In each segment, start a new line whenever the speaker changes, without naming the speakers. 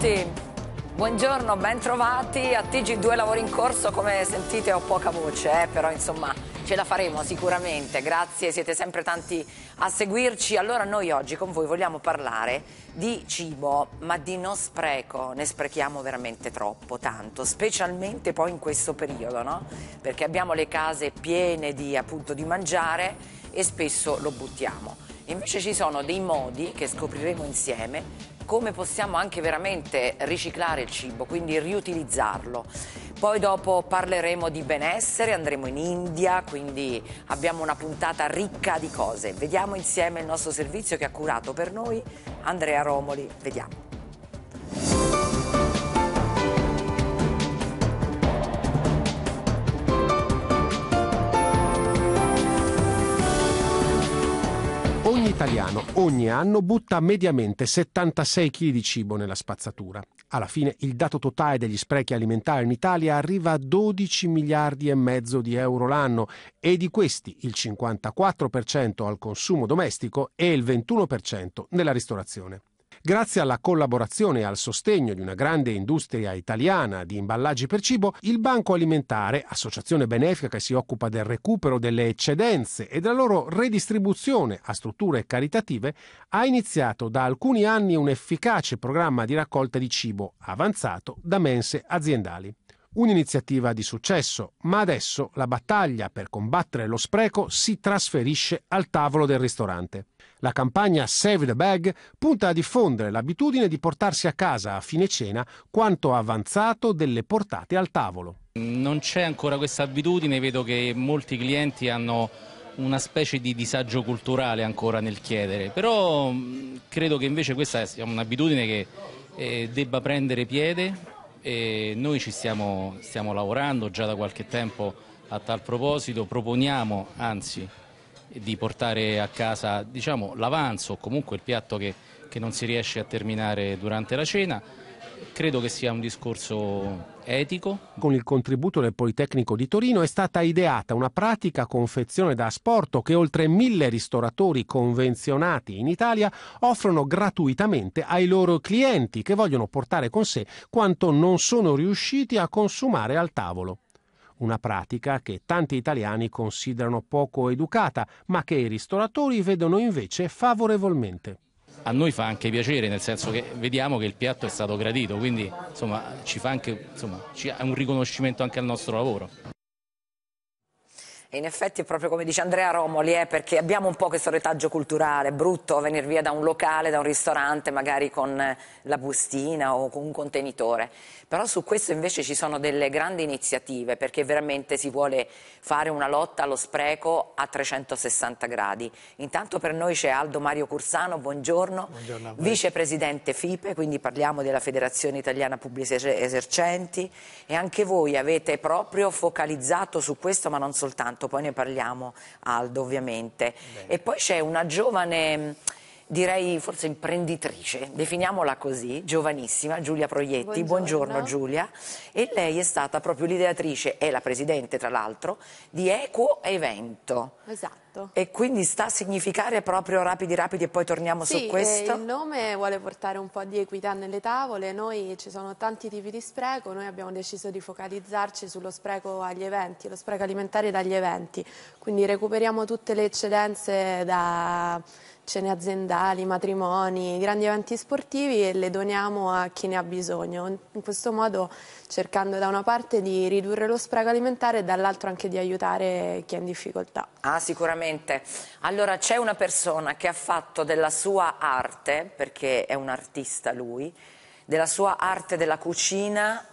tutti. Buongiorno, bentrovati a TG2 Lavori in Corso, come sentite ho poca voce, eh, però insomma ce la faremo sicuramente, grazie, siete sempre tanti a seguirci. Allora noi oggi con voi vogliamo parlare di cibo, ma di non spreco, ne sprechiamo veramente troppo, tanto, specialmente poi in questo periodo, no? Perché abbiamo le case piene di, appunto, di mangiare e spesso lo buttiamo. Invece ci sono dei modi che scopriremo insieme come possiamo anche veramente riciclare il cibo, quindi riutilizzarlo. Poi dopo parleremo di benessere, andremo in India, quindi abbiamo una puntata ricca di cose. Vediamo insieme il nostro servizio che ha curato per noi Andrea Romoli. Vediamo.
Ogni italiano ogni anno butta mediamente 76 kg di cibo nella spazzatura. Alla fine il dato totale degli sprechi alimentari in Italia arriva a 12 miliardi e mezzo di euro l'anno e di questi il 54% al consumo domestico e il 21% nella ristorazione. Grazie alla collaborazione e al sostegno di una grande industria italiana di imballaggi per cibo, il Banco Alimentare, associazione benefica che si occupa del recupero delle eccedenze e della loro redistribuzione a strutture caritative, ha iniziato da alcuni anni un efficace programma di raccolta di cibo avanzato da mense aziendali. Un'iniziativa di successo, ma adesso la battaglia per combattere lo spreco si trasferisce al tavolo del ristorante. La campagna Save the Bag punta a diffondere l'abitudine di portarsi a casa a fine cena quanto avanzato delle portate al tavolo.
Non c'è ancora questa abitudine, vedo che molti clienti hanno una specie di disagio culturale ancora nel chiedere, però mm, credo che invece questa sia un'abitudine che eh, debba prendere piede e noi ci stiamo, stiamo lavorando già da qualche tempo a tal proposito, proponiamo anzi di portare a casa diciamo, l'avanzo o comunque il piatto che, che non si riesce a terminare durante la cena Credo che sia un
discorso etico. Con il contributo del Politecnico di Torino è stata ideata una pratica confezione da asporto che oltre mille ristoratori convenzionati in Italia offrono gratuitamente ai loro clienti che vogliono portare con sé quanto non sono riusciti a consumare al tavolo una pratica che tanti italiani considerano poco educata, ma che i ristoratori vedono invece favorevolmente
a noi fa anche piacere, nel senso che vediamo che il piatto è stato gradito, quindi insomma, ci fa anche, insomma, ci, è un riconoscimento anche al nostro lavoro.
E in effetti è proprio come dice Andrea Romoli, eh, perché abbiamo un po' questo retaggio culturale, è brutto venire via da un locale, da un ristorante, magari con eh, la bustina o con un contenitore. Però su questo invece ci sono delle grandi iniziative, perché veramente si vuole fare una lotta allo spreco a 360 gradi. Intanto per noi c'è Aldo Mario Cursano, buongiorno, buongiorno vicepresidente FIPE, quindi parliamo della Federazione Italiana Pubblici Esercenti, e anche voi avete proprio focalizzato su questo, ma non soltanto poi ne parliamo Aldo ovviamente. Bene. E poi c'è una giovane direi forse imprenditrice, definiamola così, giovanissima, Giulia Proietti. Buongiorno, Buongiorno Giulia. E lei è stata proprio l'ideatrice e la presidente, tra l'altro, di Equo Evento.
Esatto.
E quindi sta a significare proprio Rapidi Rapidi e poi torniamo sì, su eh, questo? Eh, il
nome vuole portare un po' di equità nelle tavole, noi ci sono tanti tipi di spreco, noi abbiamo deciso di focalizzarci sullo spreco agli eventi, lo spreco alimentare dagli eventi, quindi recuperiamo tutte le eccedenze da cene aziendali, matrimoni, grandi eventi sportivi e le doniamo a chi ne ha bisogno. In questo modo cercando da una parte di ridurre lo spreco alimentare e dall'altro anche di aiutare chi è in difficoltà.
Ah, sicuramente. Allora c'è una persona che ha fatto della sua arte, perché è un artista lui, della sua arte della cucina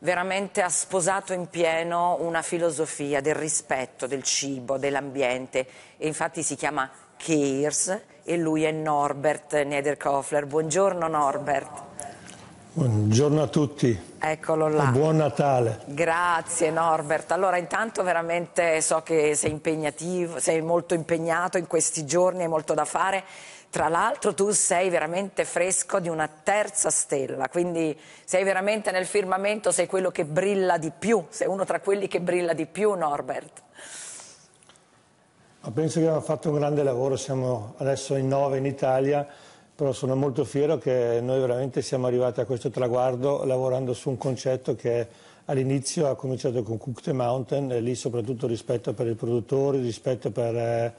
veramente ha sposato in pieno una filosofia del rispetto del cibo, dell'ambiente e infatti si chiama Keirs e lui è Norbert Niederkofler. Buongiorno Norbert.
Buongiorno a tutti.
Eccolo là. Buon
Natale.
Grazie Norbert. Allora intanto veramente so che sei impegnativo, sei molto impegnato in questi giorni, hai molto da fare. Tra l'altro tu sei veramente fresco di una terza stella, quindi sei veramente nel firmamento, sei quello che brilla di più, sei uno tra quelli che brilla di più Norbert
penso che abbiamo fatto un grande lavoro, siamo adesso in nove in Italia, però sono molto fiero che noi veramente siamo arrivati a questo traguardo lavorando su un concetto che all'inizio ha cominciato con Cook the Mountain e lì soprattutto rispetto per i produttori, rispetto per, eh,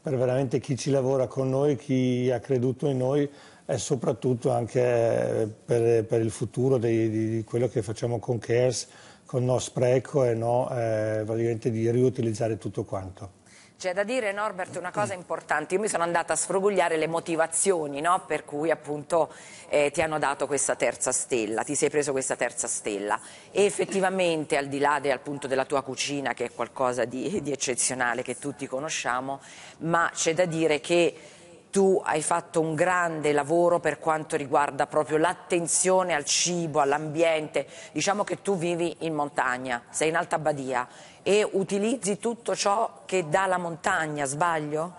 per veramente chi ci lavora con noi, chi ha creduto in noi e soprattutto anche eh, per, per il futuro di, di, quello che facciamo con CARES, con no spreco e no eh, praticamente di riutilizzare tutto quanto.
C'è da dire, Norbert, una cosa importante. Io mi sono andata a sfrugugliare le motivazioni no? per cui appunto eh, ti hanno dato questa terza stella, ti sei preso questa terza stella. E effettivamente, al di là del, appunto, della tua cucina, che è qualcosa di, di eccezionale, che tutti conosciamo, ma c'è da dire che tu hai fatto un grande lavoro per quanto riguarda proprio l'attenzione al cibo, all'ambiente. Diciamo che tu vivi in montagna, sei in Alta Badia e utilizzi tutto ciò che dà la montagna, sbaglio?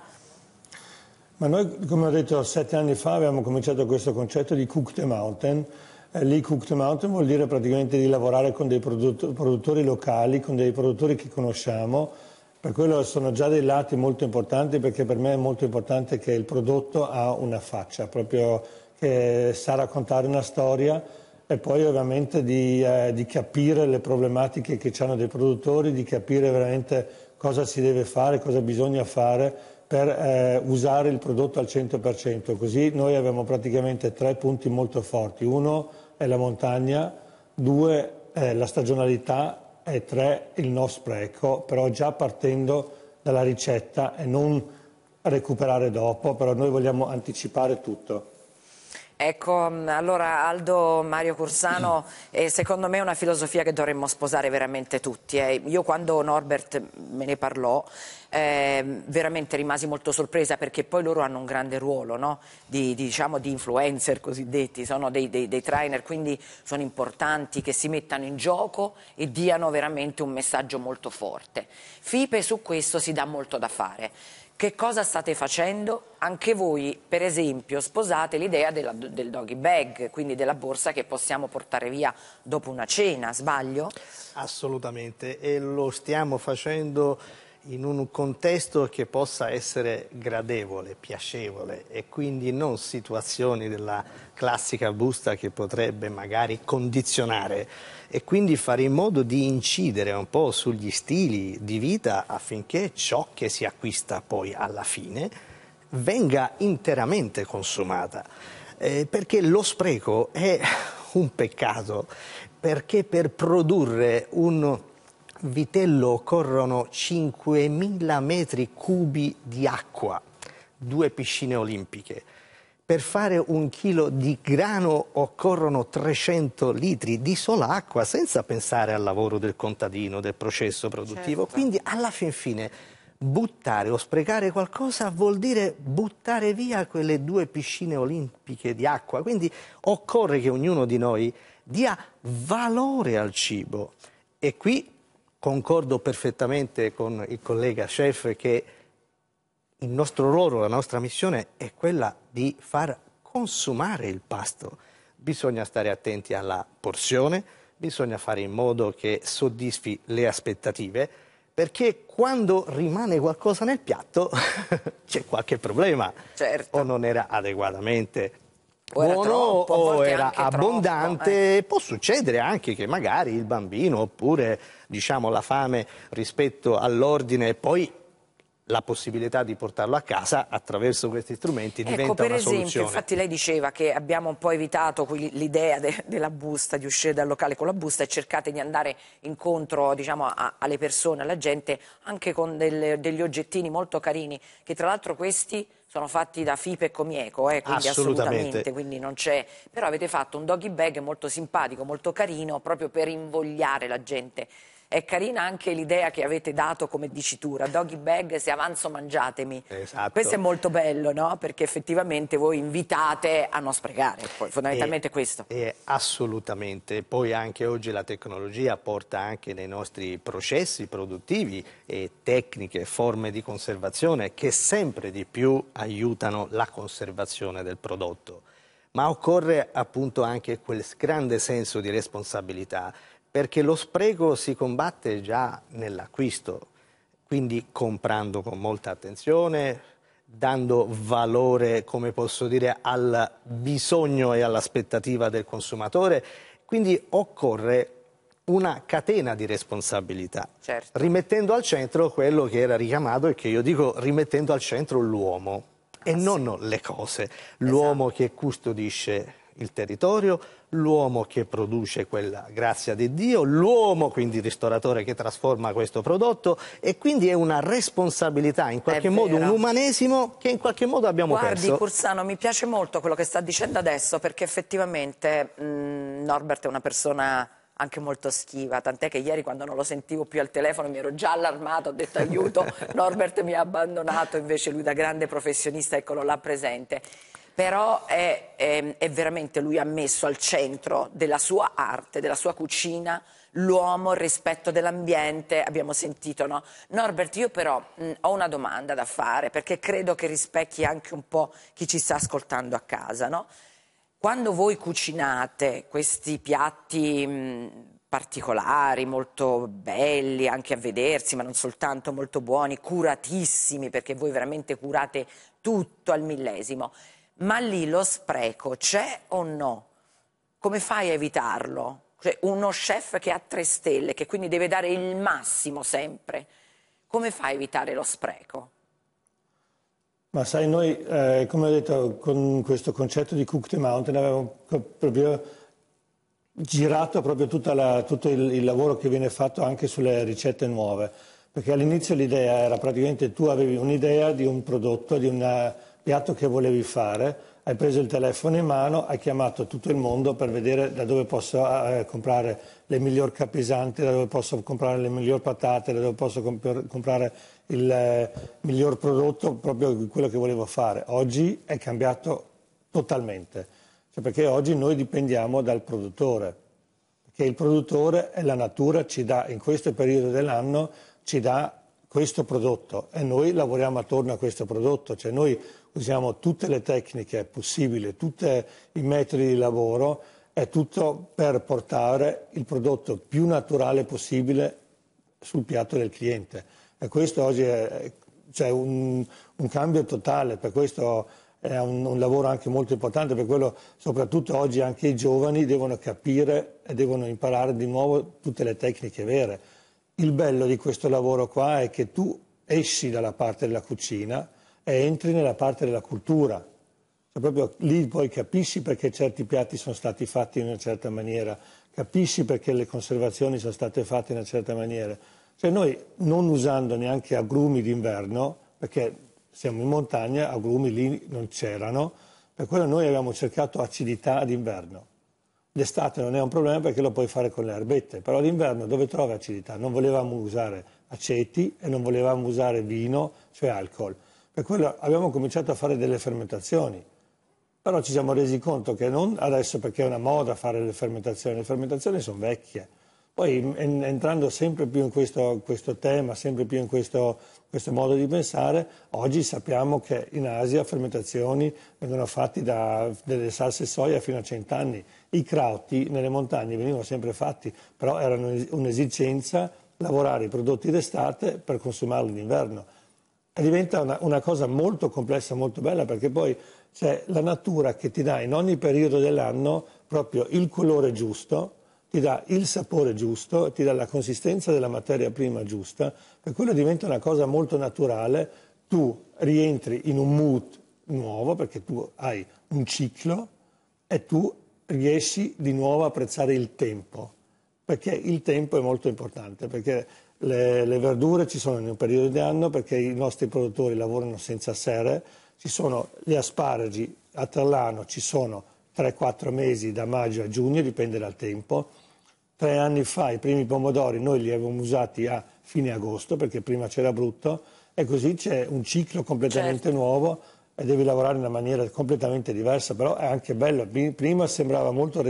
Ma noi, come ho detto, sette anni fa abbiamo cominciato questo concetto di Cook the Mountain. Eh, lì Cook the Mountain vuol dire praticamente di lavorare con dei produttori locali, con dei produttori che conosciamo, per quello sono già dei lati molto importanti perché per me è molto importante che il prodotto ha una faccia, proprio che sa raccontare una storia, e poi ovviamente di, eh, di capire le problematiche che hanno dei produttori, di capire veramente cosa si deve fare, cosa bisogna fare per eh, usare il prodotto al 100%. Così noi abbiamo praticamente tre punti molto forti. Uno è la montagna, due è eh, la stagionalità e tre il no spreco, però già partendo dalla ricetta e non recuperare dopo, però noi vogliamo anticipare tutto.
Ecco, mm, allora Aldo Mario Cursano, eh, secondo me è una filosofia che dovremmo sposare veramente tutti. Eh. Io quando Norbert me ne parlò, eh, veramente rimasi molto sorpresa perché poi loro hanno un grande ruolo no? di, diciamo, di, influencer cosiddetti, sono dei, dei, dei, trainer, quindi sono importanti che si mettano in gioco e diano veramente un messaggio molto forte. FIPE su questo si dà molto da fare. Che cosa state facendo? Anche voi, per esempio, sposate l'idea del doggy bag, quindi della borsa che possiamo portare via dopo una cena,
sbaglio? Assolutamente, e lo stiamo facendo in un contesto che possa essere gradevole, piacevole e quindi non situazioni della classica busta che potrebbe magari condizionare e quindi fare in modo di incidere un po' sugli stili di vita affinché ciò che si acquista poi alla fine venga interamente consumata. Eh, perché lo spreco è un peccato, perché per produrre un Vitello occorrono 5.000 metri cubi di acqua, due piscine olimpiche. Per fare un chilo di grano occorrono 300 litri di sola acqua, senza pensare al lavoro del contadino, del processo produttivo. Certo. Quindi alla fin fine buttare o sprecare qualcosa vuol dire buttare via quelle due piscine olimpiche di acqua. Quindi occorre che ognuno di noi dia valore al cibo. E qui concordo perfettamente con il collega chef che il nostro ruolo, la nostra missione è quella di far consumare il pasto. Bisogna stare attenti alla porzione, bisogna fare in modo che soddisfi le aspettative, perché quando rimane qualcosa nel piatto c'è qualche problema certo. o non era adeguatamente o era, troppo, o era abbondante, troppo, eh. può succedere anche che magari il bambino oppure diciamo, la fame rispetto all'ordine e poi la possibilità di portarlo a casa attraverso questi strumenti ecco, diventa ecco, per una esempio, soluzione. Infatti
lei diceva che abbiamo un po' evitato l'idea de della busta, di uscire dal locale con la busta e cercate di andare incontro diciamo, alle persone, alla gente, anche con delle, degli oggettini molto carini, che tra l'altro questi sono fatti da FIPE e Comieco, eh, quindi assolutamente. assolutamente quindi non c'è. Però avete fatto un doggy bag molto simpatico, molto carino, proprio per invogliare la gente è carina anche l'idea che avete dato come dicitura, doggy bag se avanzo mangiatemi. Esatto. Questo è molto bello, no? Perché effettivamente voi invitate a non sprecare, poi, fondamentalmente
e, questo. E assolutamente, poi anche oggi la tecnologia porta anche nei nostri processi produttivi e tecniche, forme di conservazione che sempre di più aiutano la conservazione del prodotto. Ma occorre appunto anche quel grande senso di responsabilità perché lo spreco si combatte già nell'acquisto, quindi comprando con molta attenzione, dando valore, come posso dire, al bisogno e all'aspettativa del consumatore. Quindi occorre una catena di responsabilità, certo. rimettendo al centro quello che era richiamato e che io dico rimettendo al centro l'uomo ah, e sì. non le cose, l'uomo esatto. che custodisce il territorio, l'uomo che produce quella grazia di Dio, l'uomo quindi ristoratore che trasforma questo prodotto e quindi è una responsabilità, in qualche è modo vero. un umanesimo che in qualche modo abbiamo Guardi, perso. Guardi
Cursano, mi piace molto quello che sta dicendo adesso perché effettivamente mh, Norbert è una persona anche molto schiva, tant'è che ieri quando non lo sentivo più al telefono mi ero già allarmato, ho detto aiuto, Norbert mi ha abbandonato, invece lui da grande professionista, eccolo là presente però è, è, ehm, è veramente lui ha messo al centro della sua arte, della sua cucina, l'uomo, il rispetto dell'ambiente, abbiamo sentito, no? Norbert, io però mh, ho una domanda da fare perché credo che rispecchi anche un po' chi ci sta ascoltando a casa, no? Quando voi cucinate questi piatti mh, particolari, molto belli anche a vedersi, ma non soltanto molto buoni, curatissimi perché voi veramente curate tutto al millesimo, ma lì lo spreco c'è o no? Come fai a evitarlo? Cioè, uno chef che ha tre stelle, che quindi deve dare il massimo sempre, come fai a evitare lo spreco?
Ma sai, noi, eh, come ho detto, con questo concetto di Cook the Mountain abbiamo proprio girato proprio la, tutto il, il, lavoro che viene fatto anche sulle ricette nuove, perché all'inizio l'idea era praticamente tu avevi un'idea di un prodotto, di una, piatto che volevi fare, hai preso il telefono in mano, hai chiamato tutto il mondo per vedere da dove posso eh, eh, comprare le miglior capisanti, da dove posso comprare le miglior patate, da dove posso comp comprare il eh, miglior prodotto, proprio quello che volevo fare. Oggi è cambiato totalmente, cioè perché oggi noi dipendiamo dal produttore, perché il produttore e la natura ci dà in questo periodo dell'anno ci dà questo prodotto e noi lavoriamo attorno a questo prodotto, cioè noi usiamo tutte le tecniche possibili, tutti i metodi di lavoro, è tutto per portare il prodotto più naturale possibile sul piatto del cliente. E questo oggi è cioè un, un, cambio totale, per questo è un, un, lavoro anche molto importante, per quello soprattutto oggi anche i giovani devono capire e devono imparare di nuovo tutte le tecniche vere. Il bello di questo lavoro qua è che tu esci dalla parte della cucina, e entri nella parte della cultura. Cioè proprio lì poi capisci perché certi piatti sono stati fatti in una certa maniera, capisci perché le conservazioni sono state fatte in una certa maniera. Cioè noi non usando neanche agrumi d'inverno, perché siamo in montagna, agrumi lì non c'erano, per quello noi abbiamo cercato acidità d'inverno. D'estate non è un problema perché lo puoi fare con le erbette, però d'inverno dove trovi acidità? Non volevamo usare aceti e non volevamo usare vino, cioè alcol. Per quello abbiamo cominciato a fare delle fermentazioni, però ci siamo resi conto che non adesso perché è una moda fare le fermentazioni, le fermentazioni sono vecchie. Poi entrando sempre più in questo, questo tema, sempre più in questo, questo, modo di pensare, oggi sappiamo che in Asia fermentazioni vengono fatte da delle salse soia fino a cent'anni. I krauti nelle montagne venivano sempre fatti, però era un'esigenza lavorare i prodotti d'estate per consumarli d'inverno diventa una, una, cosa molto complessa, molto bella, perché poi c'è la natura che ti dà in ogni periodo dell'anno proprio il colore giusto, ti dà il sapore giusto, ti dà la consistenza della materia prima giusta, per quello diventa una cosa molto naturale, tu rientri in un mood nuovo perché tu hai un ciclo e tu riesci di nuovo a apprezzare il tempo, perché il tempo è molto importante, perché le, le verdure ci sono in un periodo di anno perché i nostri produttori lavorano senza serre, ci sono gli asparagi a Trallano, ci sono 3-4 mesi da maggio a giugno, dipende dal tempo. Tre anni fa i primi pomodori noi li avevamo usati a fine agosto perché prima c'era brutto e così c'è un ciclo completamente certo. nuovo e devi lavorare in una maniera completamente diversa, però è anche bello. Prima sembrava molto,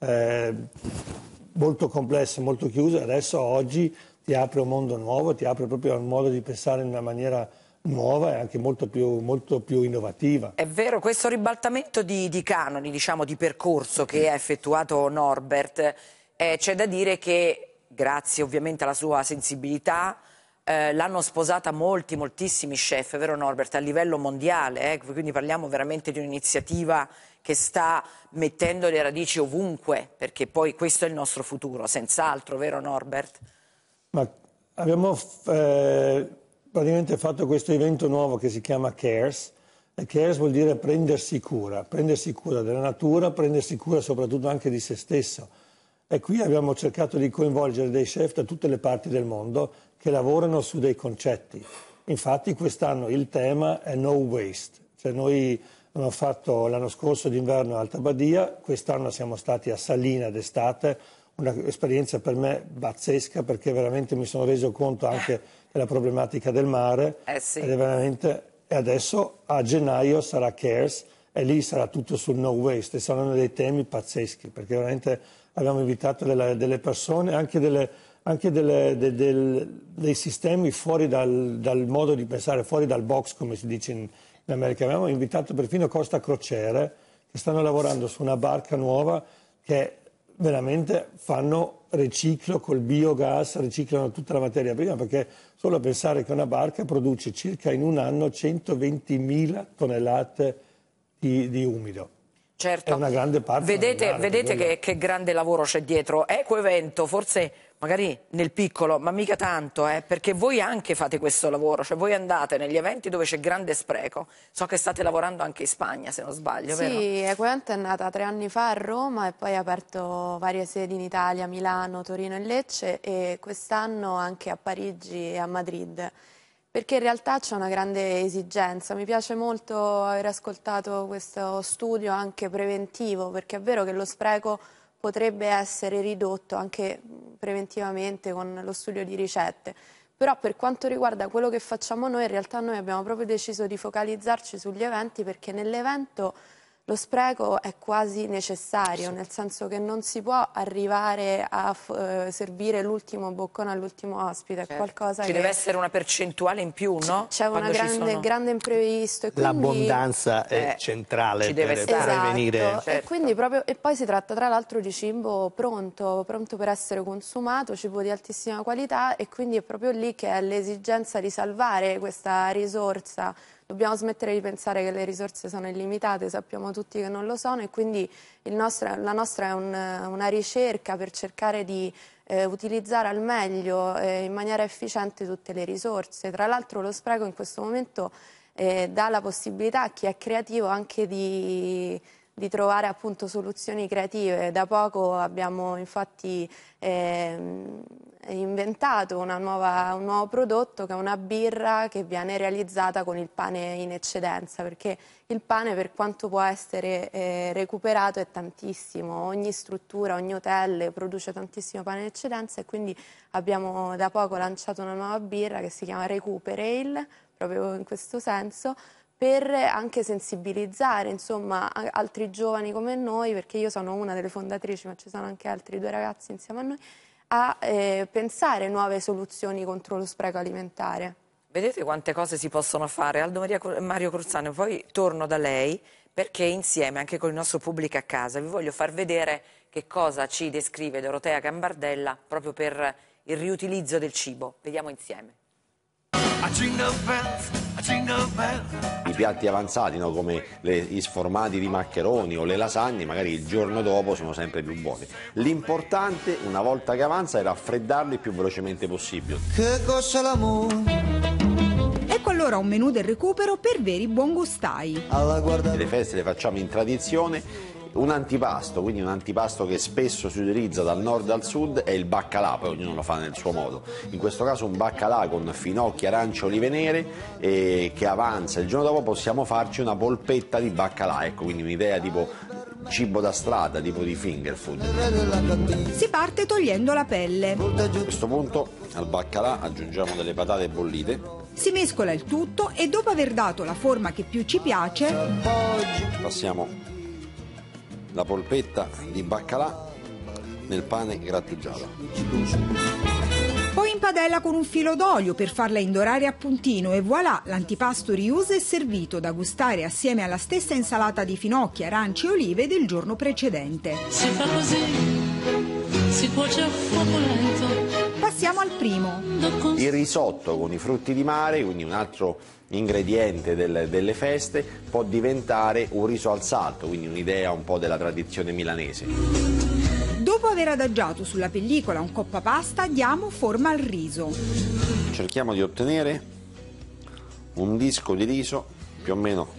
eh, molto complesso, molto chiuso, adesso oggi ti apre un mondo nuovo, ti apre proprio un modo di pensare in una maniera nuova e anche molto più, molto più innovativa.
È vero, questo ribaltamento di, di canoni, diciamo, di percorso che mm. ha effettuato Norbert, eh, c'è da dire che, grazie ovviamente alla sua sensibilità, eh, l'hanno sposata molti, moltissimi chef, vero Norbert, a livello mondiale, eh? quindi parliamo veramente di un'iniziativa che sta mettendo le radici ovunque, perché poi questo è il nostro futuro, senz'altro, vero Norbert?
Ma abbiamo eh, praticamente fatto questo evento nuovo che si chiama CARES. E CARES vuol dire prendersi cura, prendersi cura della natura, prendersi cura soprattutto anche di se stesso. E qui abbiamo cercato di coinvolgere dei chef da tutte le parti del mondo che lavorano su dei concetti. Infatti quest'anno il tema è no waste, cioè noi abbiamo fatto l'anno scorso d'inverno a Alta Badia, quest'anno siamo stati a Salina d'estate, un'esperienza per me pazzesca perché veramente mi sono reso conto anche eh. della problematica del mare eh sì. e adesso a gennaio sarà CARES e lì sarà tutto sul no waste e saranno dei temi pazzeschi perché veramente abbiamo invitato delle, delle persone anche, delle, anche delle, de, del, dei sistemi fuori dal, dal, modo di pensare fuori dal box come si dice in, in America abbiamo invitato perfino Costa Crociere che stanno lavorando su una barca nuova che veramente fanno riciclo col biogas, riciclano tutta la materia prima perché solo pensare che una barca produce circa in un anno 120.000 tonnellate di, di umido. Certo. È una grande parte. Vedete, vedete che,
che grande lavoro c'è dietro. Ecoevento, forse magari nel piccolo, ma mica tanto, eh, perché voi anche fate questo lavoro, cioè voi andate negli eventi dove c'è grande spreco, so che state lavorando anche in Spagna se non sbaglio, sì,
vero? Eh, è nata tre anni fa a Roma e poi ha aperto varie sedi in Italia, Milano, Torino e Lecce e quest'anno anche a Parigi e a Madrid. Perché in realtà c'è una grande esigenza, mi piace molto aver ascoltato questo studio anche preventivo, perché è vero che lo spreco potrebbe essere ridotto anche preventivamente con lo studio di ricette. Però per quanto riguarda quello che facciamo noi, in realtà noi abbiamo proprio deciso di focalizzarci sugli eventi perché nell'evento lo spreco è quasi necessario, nel senso che non si può arrivare a eh, servire l'ultimo boccone all'ultimo ospite. Certo. ci che... deve essere
una percentuale in più,
no? C'è un grande, grande, imprevisto. Quindi... L'abbondanza
è eh, centrale per essere.
prevenire. Esatto. Certo. E, proprio... e, poi si tratta tra l'altro di cibo pronto, pronto per essere consumato, cibo di altissima qualità e quindi è proprio lì che è l'esigenza di salvare questa risorsa Dobbiamo smettere di pensare che le risorse sono illimitate, sappiamo tutti che non lo sono e quindi nostro, la nostra è un, una ricerca per cercare di eh, utilizzare al meglio eh, in maniera efficiente tutte le risorse. Tra l'altro lo spreco in questo momento eh, dà la possibilità a chi è creativo anche di di trovare appunto soluzioni creative. Da poco abbiamo infatti ehm, inventato nuova, un nuovo prodotto che è una birra che viene realizzata con il pane in eccedenza, perché il pane per quanto può essere eh, recuperato è tantissimo, ogni struttura, ogni hotel produce tantissimo pane in eccedenza e quindi abbiamo da poco lanciato una nuova birra che si chiama Recuperale, proprio in questo senso, per anche sensibilizzare insomma, altri giovani come noi, perché io sono una delle fondatrici, ma ci sono anche altri due ragazzi insieme a noi, a eh, pensare nuove soluzioni contro lo spreco alimentare.
Vedete quante cose si possono fare. Aldo Maria, Mario Cruzzano, poi torno da lei perché insieme, anche con il nostro pubblico a casa, vi voglio far vedere che cosa ci descrive Dorotea Gambardella proprio per il riutilizzo del cibo. Vediamo insieme.
I
piatti avanzati, no, come le, gli sformati di maccheroni o le lasagne, magari il giorno dopo sono sempre più buoni. L'importante, una volta che avanza, è raffreddarli il più velocemente possibile.
Ecco allora un menù del recupero per veri buongustai.
Le feste le facciamo in tradizione un antipasto, quindi un antipasto che spesso si utilizza dal nord al sud è il baccalà, poi ognuno lo fa nel suo modo. In questo caso un baccalà con finocchi, arance, olive nere eh, che avanza. Il giorno dopo possiamo farci una polpetta di baccalà, ecco, quindi un'idea tipo cibo da strada, tipo di finger
food. Si parte togliendo la pelle. A
questo punto al baccalà aggiungiamo delle patate bollite.
Si mescola il tutto e dopo aver dato la forma che più ci piace,
passiamo la polpetta di baccalà nel pane grattugiato.
Poi in padella con un filo d'olio per farla indorare a puntino e voilà, l'antipasto riuso è servito da gustare assieme alla stessa insalata di finocchi, aranci e olive del giorno precedente.
Si fa così, si cuoce a fuoco
lento
Passiamo al primo. Il
risotto con i frutti di mare, quindi un altro ingrediente del, delle feste, può diventare un riso al salto, quindi un'idea un po' della tradizione milanese.
Dopo aver adagiato sulla pellicola un coppa pasta, diamo forma al riso.
Cerchiamo di ottenere un disco di riso più o meno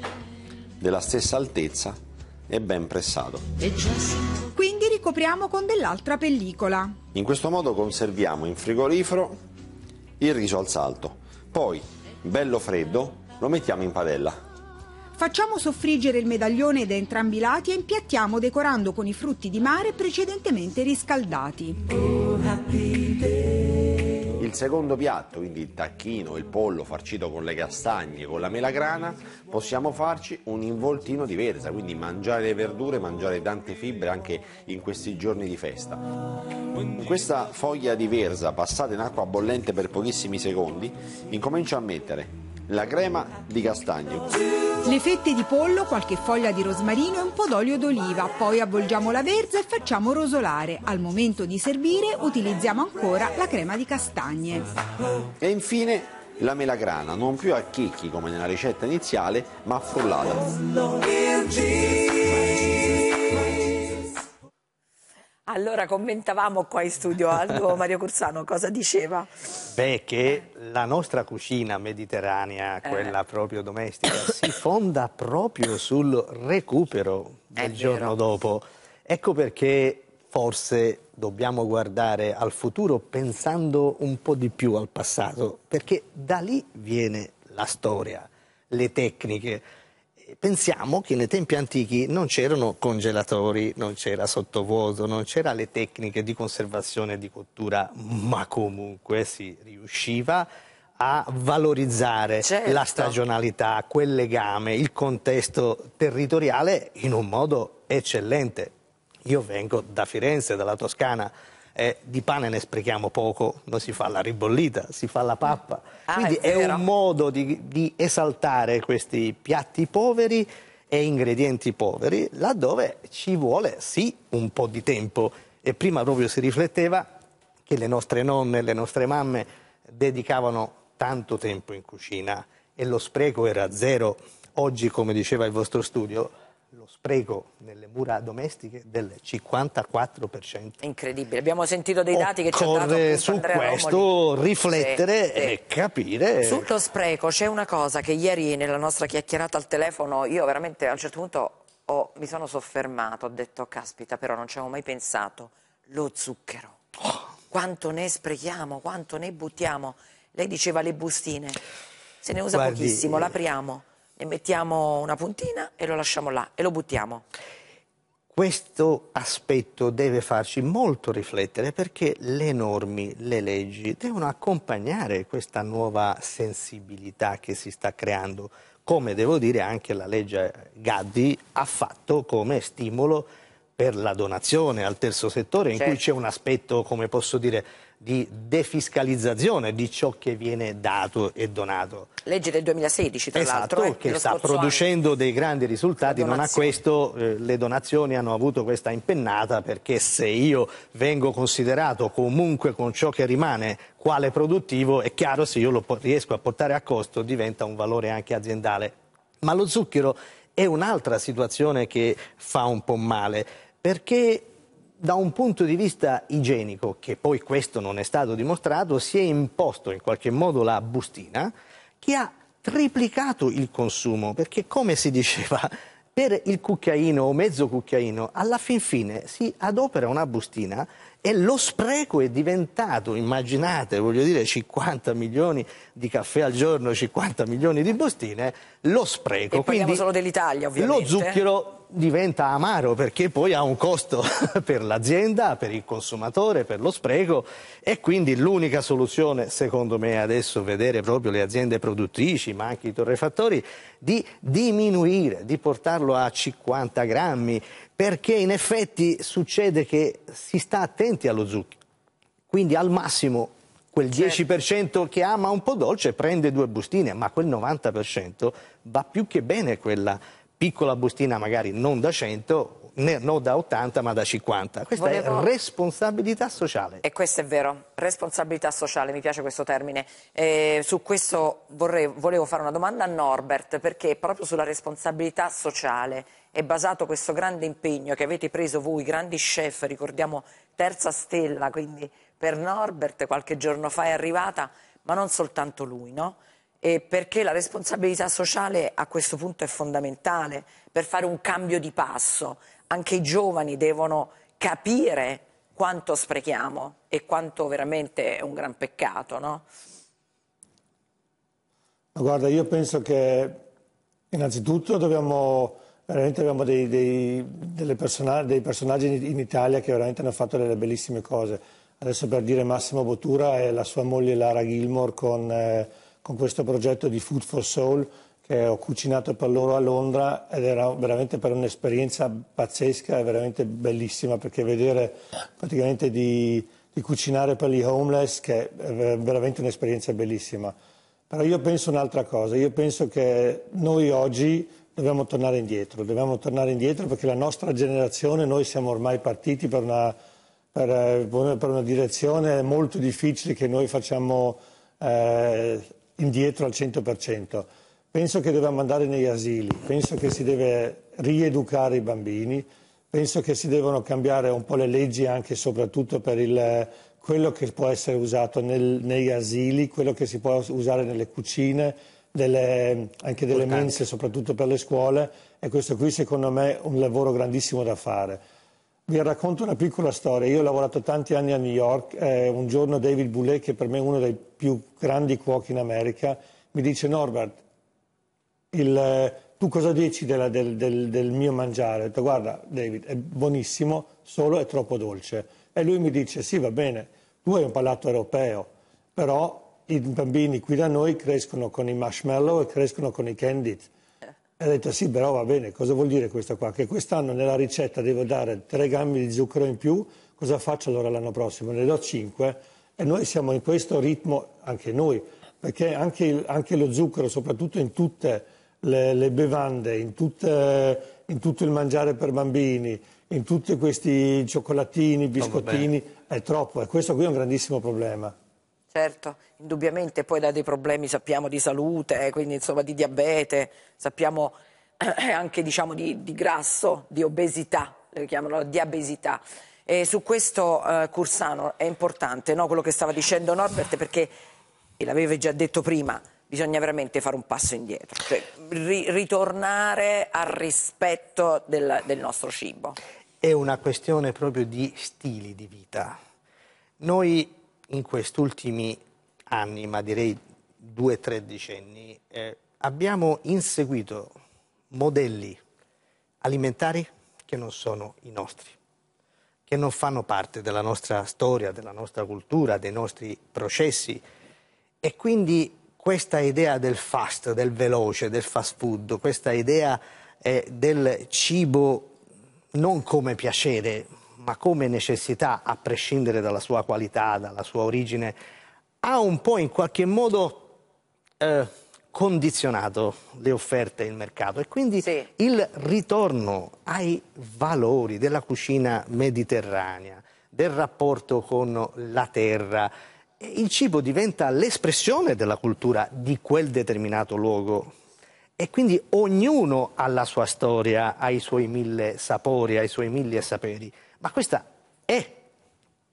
della stessa altezza e ben pressato
ricopriamo con dell'altra pellicola.
In questo modo conserviamo in frigorifero il riso al salto. Poi, bello freddo, lo mettiamo in padella.
Facciamo soffriggere il medaglione da entrambi i lati e impiattiamo decorando con i frutti di mare precedentemente riscaldati. Oh,
secondo piatto, quindi il tacchino, il pollo farcito con le castagne, con la melagrana, possiamo farci un involtino di verza, quindi mangiare le verdure, mangiare tante fibre anche in questi giorni di festa. Questa foglia di verza passata in acqua bollente per pochissimi secondi, incomincio a mettere la crema di castagno.
Le fette di pollo, qualche foglia di rosmarino e un po' d'olio d'oliva, poi avvolgiamo la verza e facciamo rosolare. Al momento di servire utilizziamo ancora la crema di castagne.
E infine la melagrana, non più a chicchi come nella ricetta iniziale, ma
frullata.
Allora commentavamo qua in studio Aldo Mario Cursano, cosa diceva?
Beh, che la nostra cucina mediterranea, eh. quella eh. proprio domestica, si fonda proprio sul recupero del È giorno vero. dopo. Ecco perché forse dobbiamo guardare al futuro pensando un po' di più al passato, perché da lì viene la storia, le tecniche pensiamo che nei tempi antichi non c'erano congelatori, non c'era sottovuoto, non c'erano le tecniche di conservazione e di cottura, ma comunque si riusciva a valorizzare certo. la stagionalità, quel legame, il contesto territoriale in un modo eccellente. Io vengo da Firenze, dalla Toscana, eh, di pane ne sprechiamo poco, non si fa la ribollita, si fa la pappa. Ah, Quindi è, è, un modo di, di esaltare questi piatti poveri e ingredienti poveri, laddove ci vuole sì un po' di tempo. E prima proprio si rifletteva che le nostre nonne, le nostre mamme dedicavano tanto tempo in cucina e lo spreco era zero. Oggi, come diceva il vostro studio, lo spreco nelle mura domestiche del 54%.
Incredibile, abbiamo sentito dei dati Occorre che ci hanno dato su Andrea questo Romoli. riflettere sì, e
sì. capire. Sullo
spreco c'è una cosa che ieri nella nostra chiacchierata al telefono io veramente a un certo punto ho, mi sono soffermato, ho detto caspita però non ci avevo mai pensato, lo zucchero. Oh. Quanto ne sprechiamo, quanto ne buttiamo. Lei diceva le bustine, se ne usa Guardi, pochissimo, eh, l'apriamo ne mettiamo una puntina e lo lasciamo là e lo buttiamo.
Questo aspetto deve farci molto riflettere perché le norme, le leggi devono accompagnare questa nuova sensibilità che si sta creando, come devo dire anche la legge Gaddi ha fatto come stimolo per la donazione al terzo settore, in certo. cui c'è un aspetto, come posso dire, di defiscalizzazione di ciò che viene dato e donato.
Legge del 2016, tra esatto, l'altro. Eh, che sta producendo
anno. dei grandi risultati, non a questo eh, le donazioni hanno avuto questa impennata perché se io vengo considerato comunque con ciò che rimane quale produttivo, è chiaro se io lo riesco a portare a costo diventa un valore anche aziendale. Ma lo zucchero è un'altra situazione che fa un po' male perché da un punto di vista igienico, che poi questo non è stato dimostrato, si è imposto in qualche modo la bustina che ha triplicato il consumo, perché come si diceva, per il cucchiaino o mezzo cucchiaino, alla fin fine si adopera una bustina e lo spreco è diventato, immaginate, voglio dire, 50 milioni di caffè al giorno, 50 milioni di bustine, lo spreco. E Quindi solo
dell'Italia, ovviamente. Lo zucchero
diventa amaro perché poi ha un costo per l'azienda, per il consumatore, per lo spreco e quindi l'unica soluzione secondo me adesso vedere proprio le aziende produttrici ma anche i torrefattori di diminuire, di portarlo a 50 grammi, perché in effetti succede che si sta attenti allo zucchero, quindi al massimo quel 10% certo. che ama un po' dolce prende due bustine, ma quel 90% va più che bene quella piccola bustina magari non da 100 non da 80 ma da 50. Questa Volevo... è responsabilità sociale. E questo
è vero, responsabilità sociale, mi piace questo termine. Eh, su questo vorrei, volevo fare una domanda a Norbert, perché proprio sulla responsabilità sociale è basato questo grande impegno che avete preso voi, grandi chef, ricordiamo terza stella, quindi per Norbert qualche giorno fa è arrivata, ma non soltanto lui, no? E perché la responsabilità sociale a questo punto è fondamentale per fare un cambio di passo anche i giovani devono capire quanto sprechiamo e quanto veramente è un gran peccato, no?
Guarda, io penso che innanzitutto dobbiamo, veramente abbiamo dei, dei, dei, personaggi in Italia che veramente hanno fatto delle bellissime cose. Adesso per dire Massimo Bottura e la sua moglie Lara Gilmore con, eh, con questo progetto di Food for Soul, che ho cucinato per loro a Londra ed era veramente per un'esperienza pazzesca e veramente bellissima perché vedere praticamente di, di cucinare per gli homeless che è veramente un'esperienza bellissima. Però io penso un'altra cosa, io penso che noi oggi dobbiamo tornare indietro, dobbiamo tornare indietro perché la nostra generazione, noi siamo ormai partiti per una, per, per una direzione molto difficile che noi facciamo eh, indietro al 100% penso che dobbiamo andare negli asili, penso che si deve rieducare i bambini, penso che si devono cambiare un po' le leggi anche e soprattutto per il, quello che può essere usato nel, negli asili, quello che si può usare nelle cucine, delle, anche delle Importante. mense soprattutto per le scuole e questo qui secondo me è un lavoro grandissimo da fare. Vi racconto una piccola storia. Io ho lavorato tanti anni a New York. Eh, un giorno David Boulet, che per me è uno dei più grandi cuochi in America, mi dice Norbert, il, eh, tu cosa dici della, del, del, del, mio mangiare? Ho detto guarda David è buonissimo, solo è troppo dolce. E lui mi dice sì va bene, tu hai un palato europeo, però i bambini qui da noi crescono con i marshmallow e crescono con i candy. E ha detto sì, però va bene, cosa vuol dire questo qua? Che quest'anno nella ricetta devo dare tre grammi di zucchero in più, cosa faccio allora l'anno prossimo? Ne do cinque e noi siamo in questo ritmo anche noi, perché anche, il, anche lo zucchero, soprattutto in tutte le, le bevande, in, tutta, in, tutto il mangiare per bambini, in tutti questi cioccolatini, biscottini, no, è troppo e questo qui è un grandissimo problema.
Certo, indubbiamente poi dà dei problemi, sappiamo, di salute, eh, quindi insomma di diabete, sappiamo anche diciamo di, di grasso, di obesità, le chiamano diabesità. E su questo eh, Cursano è importante no? quello che stava dicendo Norbert perché, e l'avevi già detto prima, bisogna veramente fare un passo indietro, cioè ri- ritornare al rispetto del, del nostro
cibo. È una questione proprio di stili di vita. Noi in questi ultimi anni, ma direi due o tre decenni, eh, abbiamo inseguito modelli alimentari che non sono i nostri, che non fanno parte della nostra storia, della nostra cultura, dei nostri processi e quindi questa idea del fast, del veloce, del fast food, questa idea eh, del cibo non come piacere, ma come necessità, a prescindere dalla sua qualità, dalla sua origine, ha un po' in qualche modo eh, condizionato le offerte e il mercato. E quindi sì. il ritorno ai valori della cucina mediterranea, del rapporto con la terra, il cibo diventa l'espressione della cultura di quel determinato luogo e quindi ognuno ha la sua storia, ha i suoi mille sapori, ha i suoi mille saperi, ma questo è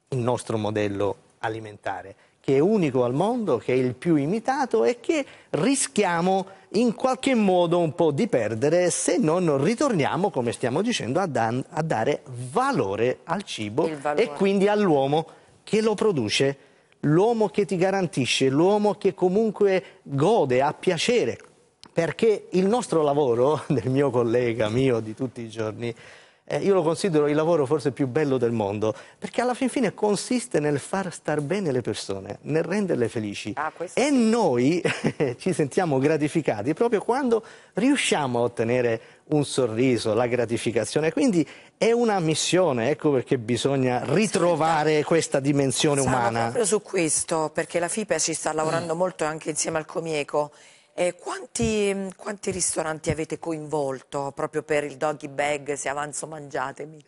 il nostro modello alimentare che è unico al mondo, che è il più imitato e che rischiamo in qualche modo un po' di perdere se non ritorniamo, come stiamo dicendo, a, dan- a dare valore al cibo e quindi all'uomo che lo produce l'uomo che ti garantisce, l'uomo che comunque gode, ha piacere, perché il nostro lavoro, del mio collega, mio di tutti i giorni, eh, io lo considero il lavoro forse più bello del mondo, perché alla fin fine consiste nel far star bene le persone, nel renderle felici. Ah, e noi ci sentiamo gratificati proprio quando riusciamo a ottenere un sorriso, la gratificazione. Quindi è una missione, ecco perché bisogna ritrovare questa dimensione umana. Proprio
su questo, perché la FIPE ci sta lavorando mm. molto anche insieme al Comieco. Eh, quanti, mm, quanti, ristoranti avete coinvolto proprio per il doggy bag, se avanzo mangiatemi?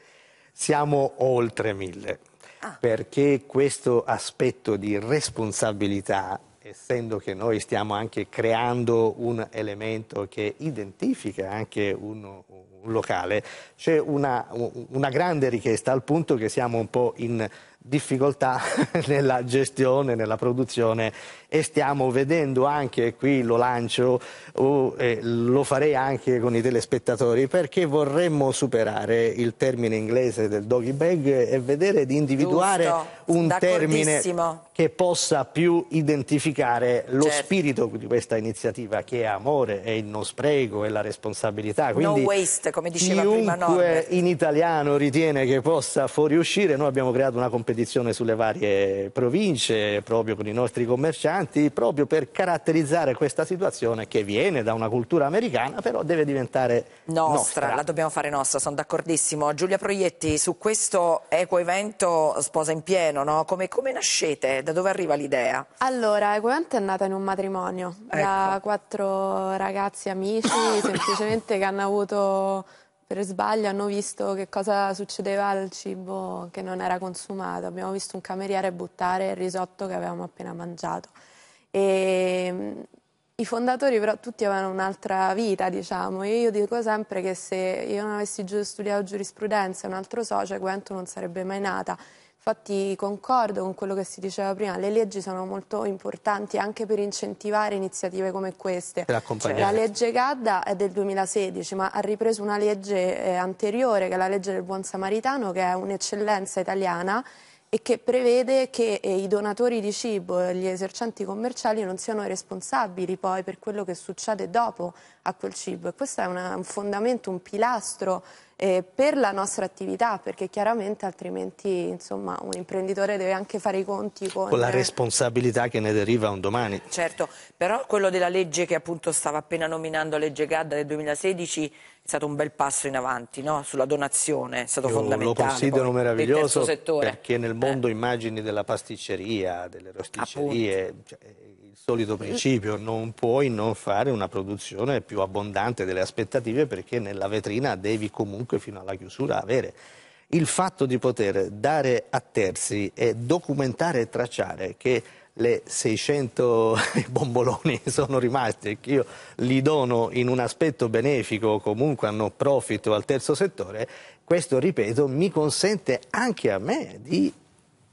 Siamo oltre mille, ah. perché questo aspetto di responsabilità essendo che noi stiamo anche creando un elemento che identifica anche uno, locale, c'è una, una grande richiesta al punto che siamo un po' in difficoltà nella gestione, nella produzione e stiamo vedendo anche, qui lo lancio, o, eh, lo farei anche con i telespettatori, perché vorremmo superare il termine inglese del doggy bag e vedere di individuare Giusto, un termine che possa più identificare lo certo. spirito di questa iniziativa che è amore, è il non spreco, è la responsabilità. Quindi no waste, come diceva prima Norbert. in italiano ritiene che possa fuoriuscire, noi abbiamo creato una competizione sulle varie province, proprio con i nostri commercianti, proprio per caratterizzare questa situazione che viene da una cultura americana, però deve diventare nostra. nostra. La dobbiamo fare nostra, sono d'accordissimo.
Giulia Proietti, su questo equo evento sposa in pieno, no? come, come, nascete? Da dove arriva l'idea?
Allora, Ecoevento è nata in un matrimonio ecco. da quattro ragazzi amici, semplicemente che hanno avuto per sbaglio hanno visto che cosa succedeva al cibo che non era consumato. Abbiamo visto un cameriere buttare il risotto che avevamo appena mangiato. E mm, i fondatori però tutti avevano un'altra vita, diciamo. Io, io dico sempre che se io non avessi studiato giurisprudenza e un altro socio, Quento non sarebbe mai nata. Infatti concordo con quello che si diceva prima, le leggi sono molto importanti anche per incentivare iniziative come queste.
Cioè, la legge
Gadda è del 2016, ma ha ripreso una legge eh, anteriore, che è la legge del Buon Samaritano, che è un'eccellenza italiana e che prevede che eh, i donatori di cibo e gli esercenti commerciali non siano responsabili poi per quello che succede dopo a quel cibo. E questo è una, un fondamento, un pilastro eh, per la nostra attività, perché chiaramente altrimenti insomma, un imprenditore deve anche fare i conti con... con la eh,
responsabilità che ne deriva un domani. Certo, però quello della legge che appunto
stava appena nominando, legge Gadda del 2016 è stato un bel passo in avanti no? sulla donazione, è stato Io fondamentale. Lo considero poi, meraviglioso perché
nel mondo eh. immagini della pasticceria, delle rosticcerie, cioè, il solito principio, non puoi non fare una produzione più abbondante delle aspettative perché nella vetrina devi comunque fino alla chiusura avere. Il fatto di poter dare a terzi e documentare e tracciare che le 600 bomboloni sono rimasti che io li dono in un aspetto benefico, comunque hanno profito al terzo settore, questo, ripeto, mi consente anche a me di,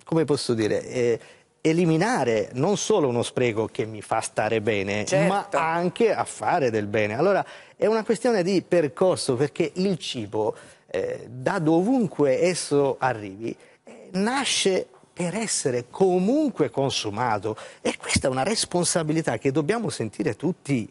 come posso dire, eh, eliminare non solo uno spreco che mi fa stare bene, certo. ma anche a fare del bene. Allora è una questione di percorso, perché il cibo, eh, da dovunque esso arrivi, eh, nasce per essere comunque consumato. E questa è una responsabilità che dobbiamo sentire tutti.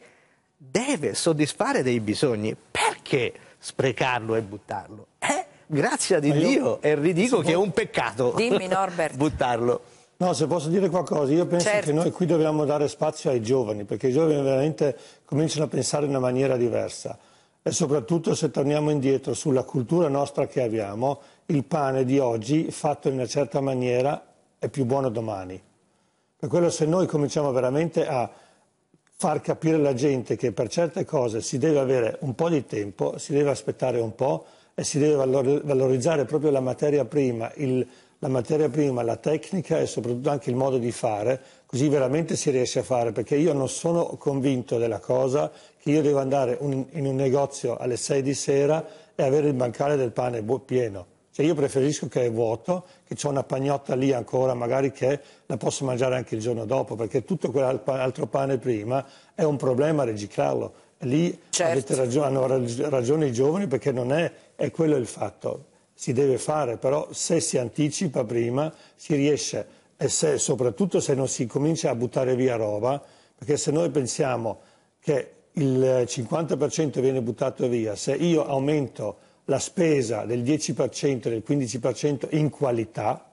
Deve soddisfare dei bisogni. Perché sprecarlo e buttarlo? Eh? Grazie a Dio, e ridico può... che è un peccato Dimmi, Norbert. buttarlo.
No, se posso dire qualcosa, io penso certo. che noi qui dobbiamo dare spazio ai giovani, perché i giovani veramente cominciano a pensare in una maniera diversa e soprattutto se torniamo indietro sulla cultura nostra che abbiamo il pane di oggi fatto in una certa maniera è più buono domani. Per quello se noi cominciamo veramente a far capire alla gente che per certe cose si deve avere un po' di tempo, si deve aspettare un po' e si deve valorizzare proprio la materia prima, il, la materia prima, la tecnica e soprattutto anche il modo di fare, così veramente si riesce a fare, perché io non sono convinto della cosa che io devo andare un, in un negozio alle 6 di sera e avere il bancale del pane pieno. Cioè io preferisco che è vuoto, che c'è una pagnotta lì ancora, magari che la posso mangiare anche il giorno dopo, perché tutto quell'altro pane prima è un problema riciclarlo. Lì certo. ragione, hanno ragione i giovani perché non è, è quello il fatto. Si deve fare, però se si anticipa prima si riesce e se, soprattutto se non si comincia a buttare via roba, perché se noi pensiamo che il 50% viene buttato via, se io aumento la spesa del 10% e del 15% in qualità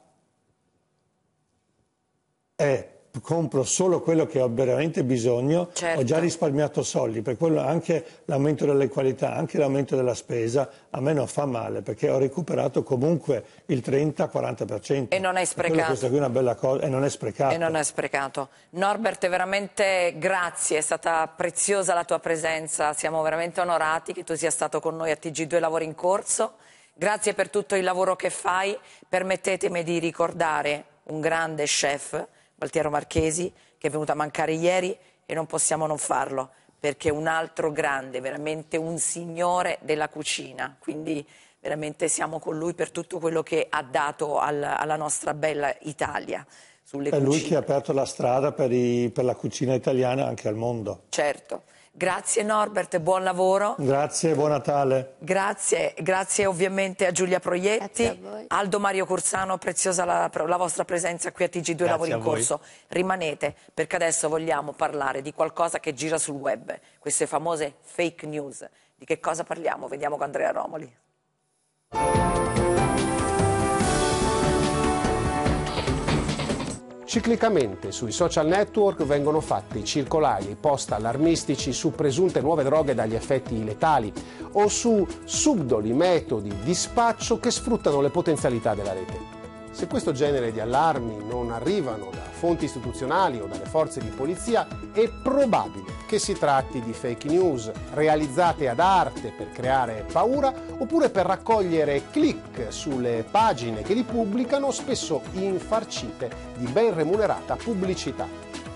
è compro solo quello che ho veramente bisogno, certo. ho già risparmiato soldi, per quello anche l'aumento delle qualità, anche l'aumento della spesa a me non fa male perché ho recuperato comunque il 30-40%. E non è sprecato. Questa qui è una bella cosa e non è sprecato. E non
è sprecato. Norbert, veramente grazie, è stata preziosa la tua presenza, siamo veramente onorati che tu sia stato con noi a TG2 Lavori in Corso. Grazie per tutto il lavoro che fai. Permettetemi di ricordare un grande chef Valtiero Marchesi, che è venuto a mancare ieri e non possiamo non farlo, perché è un altro grande, veramente un signore della cucina. Quindi veramente siamo con lui per tutto quello che ha dato al, alla nostra bella Italia. Sulle è cucine. lui che ha
aperto la strada per, i, per la cucina italiana anche al mondo. Certo.
Grazie Norbert, buon lavoro.
Grazie, buon Natale.
Grazie, grazie ovviamente a Giulia Proietti, a Aldo Mario Cursano, preziosa la, la, vostra presenza qui a TG2 grazie Lavori in Corso. Rimanete perché adesso vogliamo parlare di qualcosa che gira sul web, queste famose fake news. Di che cosa parliamo? Vediamo con Andrea Romoli.
Ciclicamente sui social network vengono fatti circolari post allarmistici su presunte nuove droghe dagli effetti letali o su subdoli metodi di spaccio che sfruttano le potenzialità della rete. Se questo genere di allarmi non arrivano da fonti istituzionali o dalle forze di polizia, è probabile che si tratti di fake news realizzate ad arte per creare paura oppure per raccogliere click sulle pagine che li pubblicano, spesso infarcite di ben remunerata pubblicità.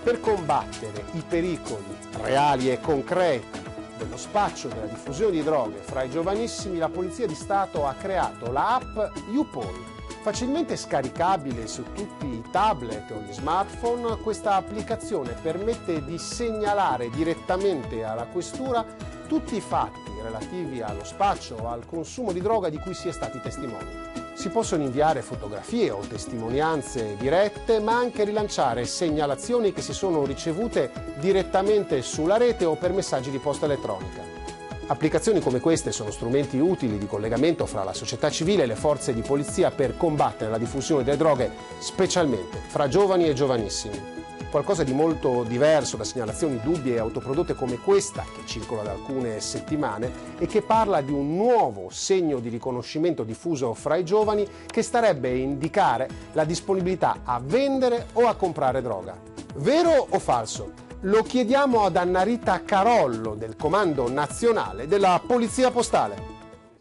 Per combattere i pericoli reali e concreti dello spaccio della diffusione di droghe fra i giovanissimi, la Polizia di Stato ha creato la app YouPol Facilmente scaricabile su tutti i tablet o gli smartphone, questa applicazione permette di segnalare direttamente alla questura tutti i fatti relativi allo spaccio o al consumo di droga di cui si è stati testimoni. Si possono inviare fotografie o testimonianze dirette, ma anche rilanciare segnalazioni che si sono ricevute direttamente sulla rete o per messaggi di posta elettronica. Applicazioni come queste sono strumenti utili di collegamento fra la società civile e le forze di polizia per combattere la diffusione delle droghe, specialmente fra giovani e giovanissimi. Qualcosa di molto diverso da segnalazioni dubbie e autoprodotte come questa, che circola da alcune settimane e che parla di un nuovo segno di riconoscimento diffuso fra i giovani che starebbe a indicare la disponibilità a vendere o a comprare droga. Vero o falso? Lo chiediamo ad Annarita Carollo del Comando Nazionale della Polizia Postale.